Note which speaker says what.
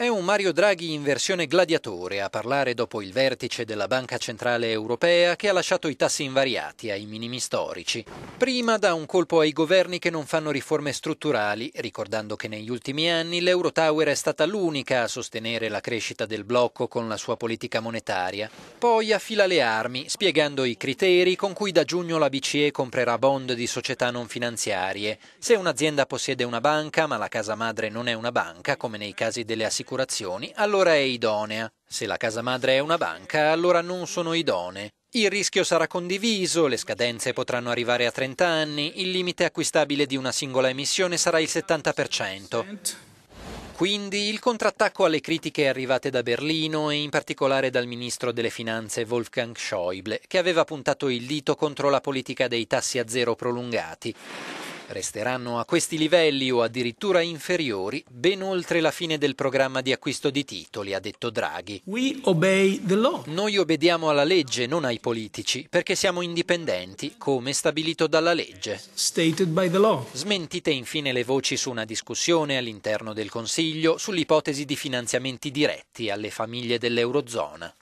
Speaker 1: È un Mario Draghi in versione gladiatore a parlare dopo il vertice della Banca Centrale Europea che ha lasciato i tassi invariati ai minimi storici. Prima dà un colpo ai governi che non fanno riforme strutturali, ricordando che negli ultimi anni l'Eurotower è stata l'unica a sostenere la crescita del blocco con la sua politica monetaria. Poi affila le armi, spiegando i criteri con cui da giugno la BCE comprerà bond di società non finanziarie. Se un'azienda possiede una banca, ma la casa madre non è una banca, come nei casi delle assicurazioni, assicurazioni, allora è idonea. Se la casa madre è una banca, allora non sono idonee. Il rischio sarà condiviso, le scadenze potranno arrivare a 30 anni, il limite acquistabile di una singola emissione sarà il 70%. Quindi il contrattacco alle critiche arrivate da Berlino e in particolare dal ministro delle finanze Wolfgang Schäuble, che aveva puntato il dito contro la politica dei tassi a zero prolungati. Resteranno a questi livelli o addirittura inferiori ben oltre la fine del programma di acquisto di titoli, ha detto Draghi. Noi obbediamo alla legge, non ai politici, perché siamo indipendenti, come stabilito dalla legge. Smentite infine le voci su una discussione all'interno del Consiglio sull'ipotesi di finanziamenti diretti alle famiglie dell'Eurozona.